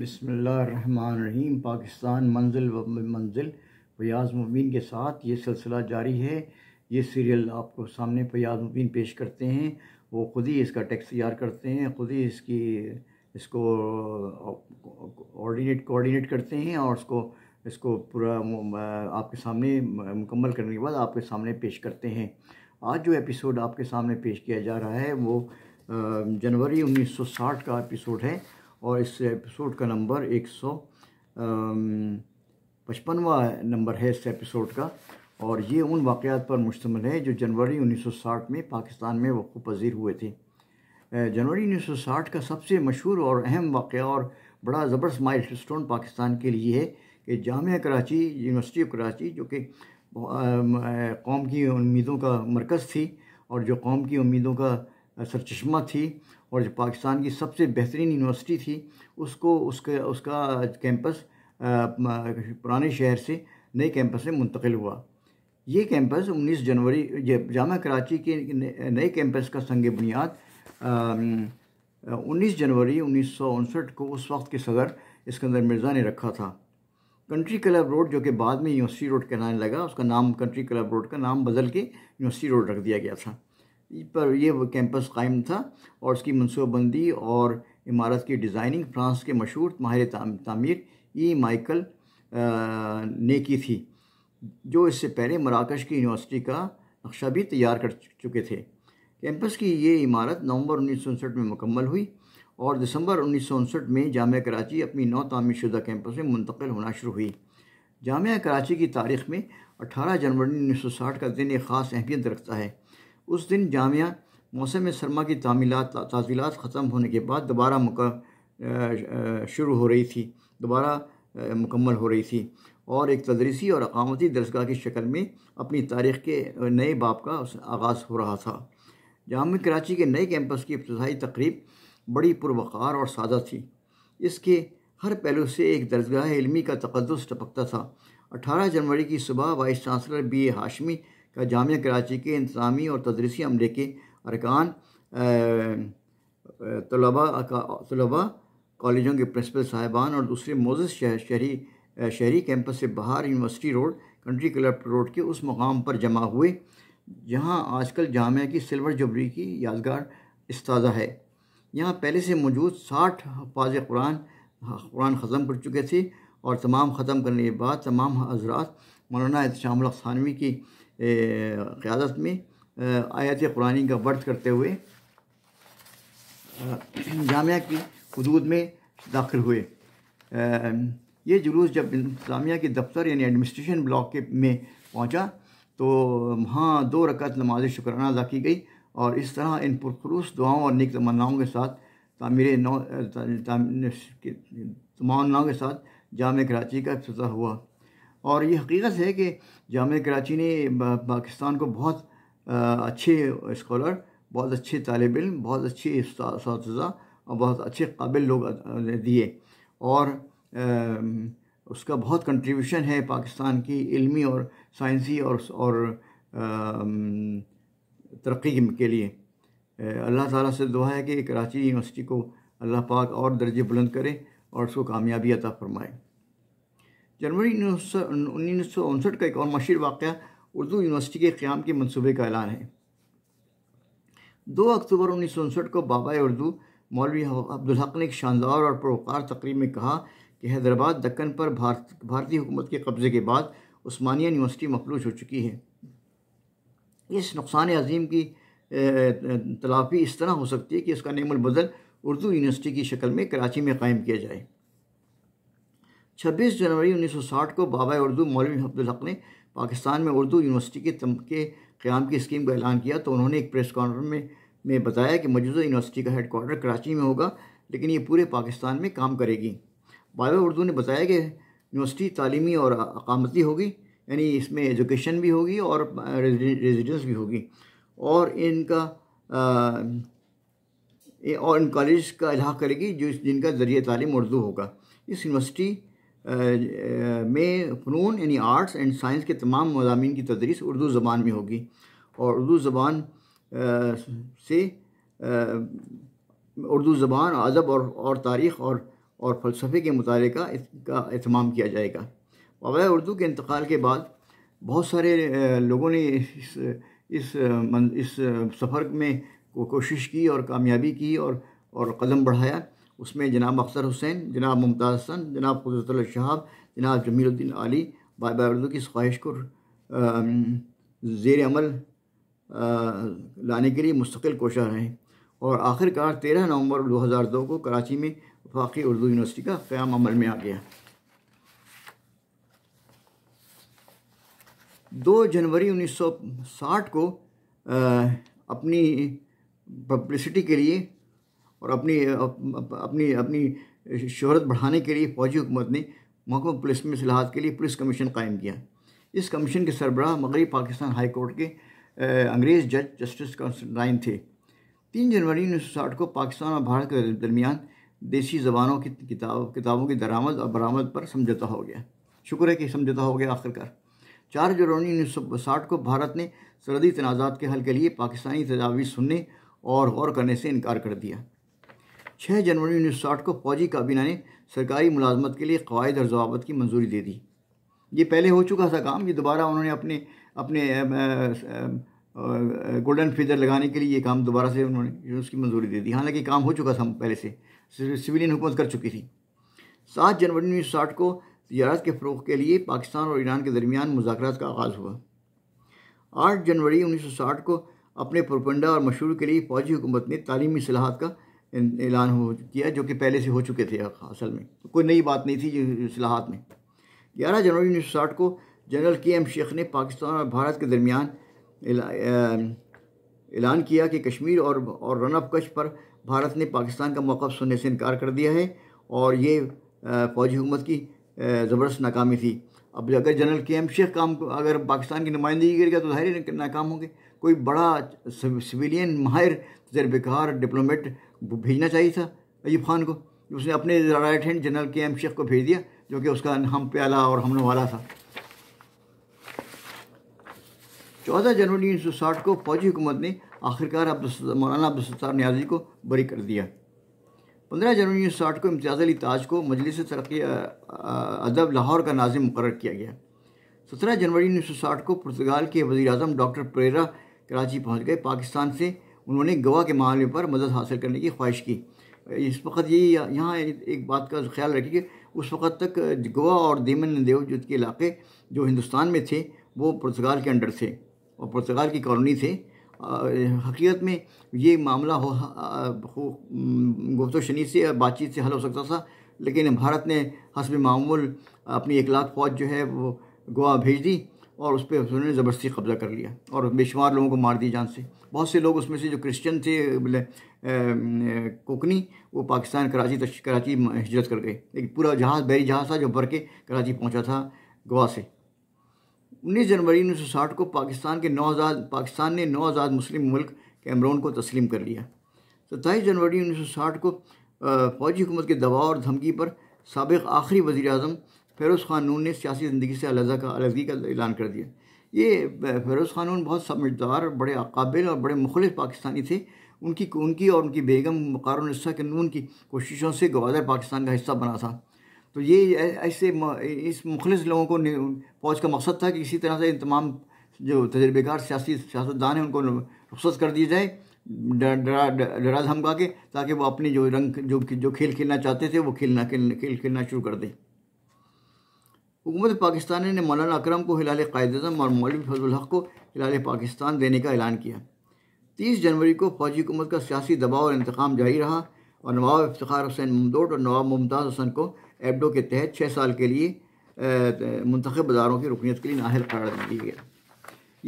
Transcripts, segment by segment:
बसमीम पाकिस्तान मंजिल व मंजिल फयाज मुबीन के साथ ये सिलसिला जारी है ये सीरियल आपको सामने फयाज मुबीन पेश करते हैं वो ख़ुद ही इसका टेक्स्ट तैयार करते हैं ख़ुद ही इसकी इसको ऑर्डिनेट कोऑर्डिनेट करते हैं और उसको इसको पूरा आपके सामने मुकम्मल करने के बाद आपके सामने पेश करते हैं आज जो एपिसोड आपके सामने पेश किया जा रहा है वो जनवरी 1960 का एपिसोड है और इस एपिसोड का नंबर एक सौ पचपनवा नंबर है इस एपिसोड का और ये उन वाक़ात पर मुश्तमल है जो जनवरी 1960 में पाकिस्तान में वक़ पजीर हुए थे जनवरी 1960 का सबसे मशहूर और अहम वाक़ और बड़ा ज़बरदस्त माइल स्टोन पाकिस्तान के लिए है कि जाम कराची यूनिवर्सिटी ऑफ कराची जो कि कौम की उम्मीदों का मरकज़ थी और जो कौम की उम्मीदों का सर चश्मा थी और जो पाकिस्तान की सबसे बेहतरीन यूनिवर्सिटी थी उसको उसके उसका कैंपस पुराने शहर से नए कैंपस में मुंतकिल हुआ ये कैंपस 19 जनवरी जामा कराची के नए कैंपस का संग बुनियाद उन्नीस जनवरी उन्नीस को उस वक्त के सदर इसकंदर मिर्ज़ा ने रखा था कंट्री क्लब रोड जो कि बाद में यूनिवर्सिटी रोड कहलाने लगा उसका नाम कंट्री क्लब रोड का नाम बदल के यूनिवर्सिटी रोड रख दिया गया था पर ये कैंपस कायम था और उसकी मनसूबाबंदी और इमारत की डिज़ाइनिंग फ्रांस के मशहूर माहिर तमीर तामीर ई माइकल ने की थी जो इससे पहले मराकश की यूनिवर्सिटी का नक्शा भी तैयार कर चुके थे कैंपस की ये इमारत नवंबर उन्नीस में मुकम्मल हुई और दिसंबर उन्नीस में जाम कराची अपनी नौ तामीर शुदा कैंपस में मुंतकिल होना शुरू हुई जाम कराची की तारीख में 18 जनवरी 1960 का दिन एक ख़ास अहमियत रखता है उस दिन जामिया मौसम सरमा की तामीलत ताजीलत ख़त्म होने के बाद दोबारा शुरू हो रही थी दोबारा मुकम्मल हो रही थी और एक तदरीसी और अकामती दरसगाह की शक्ल में अपनी तारीख़ के नए बाप का आगाज़ हो रहा था जाम कराची के नए कैंपस की इब्तदाई तकरीब बड़ी पुरवकार और सादा थी इसके हर पहलू से एक दरसगाह इलमी का तकदस टपकता था अठारह जनवरी की सुबह vice chancellor B A Hashmi का जामिया कराची के इंतजामी और तदरीसी अमले के अरकान तलबा तलबा कॉलेजों के प्रिंसिपल साहिबान और दूसरे मोजस शहरी शहरी कैंपस से बाहर university road country club road के उस मकाम पर जमा हुए जहां आजकल जामिया की सिल्वर जबरी की यादगार इसताज़ा है यहाँ पहले से मौजूद साठ हफाज कुरान कुरान ख़त्म कर चुके थे और तमाम ख़त्म करने के बाद तमाम हजरात मौलाना शामुल थानवी की क़्यादत में आयत कुरानी का वर्त करते हुए जामिया की हदूद में दाखिल हुए ये जुलूस जब इस्लामिया के दफ्तर यानी एडमिनिस्ट्रेशन ब्लॉक के में पहुंचा तो वहाँ दो रकत नमाज शुक्राना अदा की गई और इस तरह इन पुरखरूस दुआओं और निक तमन्नाओं के साथ तमीर नौ तमन्नाओं के साथ जाम कराची का अफ्ताह हुआ और ये हकीकत है कि जाम कराची ने पाकिस्तान को बहुत अच्छे इस्कॉलर बहुत अच्छे तालब इम बहुत अच्छे इस और बहुत अच्छे काबिल लोग दिए और उसका बहुत कंट्रीब्यूशन है पाकिस्तान की इलमी और साइंसी और और तरक्की के लिए अल्लाह ताला से दुआ है कि कराची यूनिवर्सिटी को अल्लाह पाक और दर्जे बुलंद करे और उसको कामयाबी अता फरमाएँ जनवरी उन्नीस सौ उनसठ का एक और मशहूर वाक़ उर्दू यूनिवर्सिटी के क़्याम के मनसूबे का ऐलान है दो अक्टूबर उन्नीस सौ उनसठ को बाबा उर्दू मौलवी अब्दुल हक ने एक शानदार और पुरोकार तकरीब में कहा कि हैदराबाद दक्कन पर भारत भारतीय हुकूमत के कब्ज़े के बाद उस्मानिया यूनिवर्सिटी मखलूज हो चुकी है इस नुकसान अजीम की तलाफी इस तरह हो सकती है कि उसका नियमल बदल उर्दू यूनिवर्सिटी की शक्ल में कराची में कायम किया जाए छब्बीस जनवरी उन्नीस सौ साठ को बाबा उर्दू मौलवी अब्दुल हक ने पाकिस्तान में उर्दू यूनिवर्सिटी के तम के क़्याम की स्कीम का ऐलान किया तो उन्होंने एक प्रेस कॉन्फ्रेंस में में बताया कि मौजूदा यूनिवर्सिटी का हेडकोार्टर कराची में होगा लेकिन ये पूरे पाकिस्तान में काम करेगी बाबा उर्दू ने बताया कि यूनिवर्सिटी तालीमी और अकामती होगी यानी इसमें एजुकेशन भी होगी और रेजिडेंस भी होगी और इनका आ, और इन कॉलेज का इलाहा करेगी जो जिनका ज़रिए तालीम उर्दू होगा इस यूनिवर्सिटी में फ़नून यानी आर्ट्स एंड साइंस के तमाम मजामी की तदरीस उर्दू ज़बान में होगी और उर्दू ज़बान से उर्दू ज़बान अदब और और तारीख़ और और फ़लसफ़े के मुताले का अहमाम अहतमाम किया जाएगा वबा उर्दू के इंतकाल के बाद बहुत सारे लोगों ने इस इस इस सफ़र में कोशिश की और कामयाबी की और और कदम बढ़ाया उसमें जनाब अख्तर हुसैन जनाब मुमताज़ हसन जनाब कुदरत शहाब जनाब जमीलुद्दीन अली बाबा उर्दू की इस ख्वाहिश को ज़ेर अमल लाने के लिए मुस्तकिल कोशा रहे और आखिरकार तेरह नवंबर दो हज़ार दो को कराची में वफाकी उर्दू यूनिवर्सिटी का क़्याम अमल में आ गया दो जनवरी उन्नीस सौ साठ को आ, अपनी पब्लिसिटी के लिए और अपनी अपनी अपनी शहरत बढ़ाने के लिए फौजी हुकूमत ने महकमा पुलिस में असलाहत के लिए पुलिस कमीशन कायम किया इस कमीशन के सरबराह मगरबी पाकिस्तान हाई कोर्ट के अंग्रेज़ जज जस्टिस कॉन्स्टेंटाइन थे तीन जनवरी उन्नीस सौ साठ को पाकिस्तान और भारत के दरमियान देसी ज़बानों की किताब किताबों की दरामद और बरामद पर समझौता हो गया शुक्र है कि समझौता हो गया आखिरकार चार जनवरी उन्नीस सौ साठ को भारत ने सरहदी तनाज़ात के हल के लिए पाकिस्तानी तजावीज़ सुनने और गौर करने से इनकार कर दिया छः जनवरी उन्नीस सौ साठ को फौजी काबीना ने सरकारी मुलाजमत के लिए कवायद और जवाबत की मंजूरी दे दी ये पहले हो चुका था काम ये दोबारा उन्होंने अपने अपने गोल्डन फिदर लगाने के लिए ये काम दोबारा से उन्होंने उसकी मंजूरी दे दी हालांकि काम हो चुका था पहले से सिविलियन हुकूमत कर चुकी थी सात जनवरी उन्नीस सौ साठ को तजारत के फ़रोग के लिए पाकिस्तान और ईरान के दरमियान मुजाकर का आगाज़ हुआ आठ जनवरी उन्नीस सौ साठ को अपने पुरपंडा और मशहूर के लिए फ़ौजी हुकूमत ने तालीमी सलाहत का ऐलान हो किया जो कि पहले से हो चुके थे असल में तो कोई नई बात नहीं थी असलाहत में ग्यारह जनवरी उन्नीस सौ साठ को जनरल के एम शेख ने पाकिस्तान और भारत के दरमियान ऐलान किया कि कश्मीर और और ऑफ कश पर भारत ने पाकिस्तान का मौक़ सुनने से इनकार कर दिया है और ये फौजी हुकूमत की ज़बरदस्त नाकामी थी अब अगर जनरल के एम शेख काम अगर पाकिस्तान की नुमाइंदगी करेगा तो जाहिर नाकाम होंगे कोई बड़ा सिविलियन माहिर तजर्बेकार डिप्लोमेट भेजना चाहिए था अयूब खान को उसने अपने right hand general K M Sheikh को भेज दिया जो कि उसका हम प्याला और हमने वाला था चौदह जनवरी उन्नीस सौ साठ को फौजी हुकूमत ने आखिरकार मौलाना अब्दुलस्तार न्याजी को बरी कर दिया पंद्रह जनवरी उन्नीस सौ साठ को इम्तियाज़ अली ताज को मजलिस तरक्की अदब लाहौर का नाजिम मुकर किया गया सत्रह जनवरी उन्नीस सौ साठ को पुर्तगाल के वजी अजम डॉक्टर परेरा कराची पहुँच गए पाकिस्तान से उन्होंने गवाह के मामले पर मदद हासिल करने की ख्वाहिश की इस वक्त यही यहाँ एक बात का ख्याल रखिए कि उस वक्त तक गोवा और दीमन देव जो के इलाके जो हिंदुस्तान में थे वो पुर्तगाल के अंडर थे और पुर्तगाल की कॉलोनी थे हकीकत में ये मामला हो, हो शनी से बातचीत से हल हो सकता था लेकिन भारत ने हसब मामूल अपनी एक लाख फौज जो है वो गोवा भेज दी और उस पर उन्होंने ज़बरदस्ती कब्ज़ा कर लिया और बेशुमार लोगों को मार दी जान से बहुत से लोग उसमें से जो क्रिश्चियन थे कोकनी वो पाकिस्तान कराची तश, कराची हिजरत कर गए एक पूरा जहाज़ बहरी जहाज़ था जो भर के कराची पहुँचा था गोवा से 19 जनवरी 1960 को पाकिस्तान के नौ आज़ाद पाकिस्तान ने नौ आज़ाद मुस्लिम मुल्क कैमरून को तस्लीम कर लिया सत्ताईस उन्नीस जनवरी साठ को फौजी हुकूमत के दबाव और धमकी पर सबक आखिरी वज़ी अजम फेरोज़ क़ानून ने सियासी ज़िंदगी से अलग का अलहदगी का ऐलान कर दिया ये फेरोज़ ख़ानून बहुत समझदार बड़े काबिल और बड़े मुखलिस पाकिस्तानी थे उनकी उनकी और उनकी बेगम वक़ार के नून की कोशिशों से गवादर पाकिस्तान का हिस्सा बना था तो ये ऐसे इस मुखलिस लोगों को फौज का मकसद था कि इसी तरह से इन तमाम जो तजर्बेकार सियासी सियासतदान हैं उनको रुख्सत कर दिया जाए डरा धमका के ताकि वो अपनी जो रंग जो जो खेल खेलना चाहते थे वो खेलना खेल खेलना शुरू कर दें हुकूमत पाकिस्तान ने मौलाना अक्रम को हिलाल कायदम और मौलवी हक को हिलाल पाकिस्तान देने का ऐलान किया तीस जनवरी को फौजी हुकूमत का सियासी दबाव और इंतकाम जारी रहा और नवाब इफ्तार हुसैन ममदोट और नवाब मुमताज़ हुसन को एबडो के तहत छः साल के लिए मंतखब अदारों की रुकनीत के लिए नाहल करार दिया गया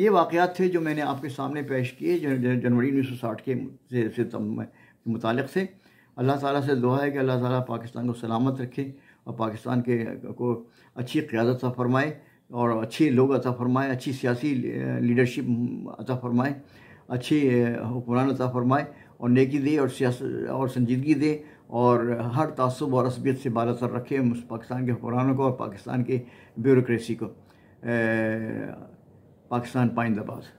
ये वाक़ात थे जो मैंने आपके सामने पेश किए जनवरी उन्नीस सौ साठ के से, से मुतल से अल्लाह ताली से दुआ है कि अल्लाह ताली पाकिस्तान को सलामत रखे और पाकिस्तान के को अच्छी क्यादत अता फरमाए और अच्छे लोग अता फरमाए अच्छी सियासी लीडरशिप अता फरमाए अच्छे हुक्मरान अता फरमाए और नेकी दे और सियास और संजीदगी दे और हर तसब और असबियत से बाल असर रखे पाकिस्तान के हुक्मरानों को और पाकिस्तान के ब्यूरोसी को ए, पाकिस्तान पाइंदाबाद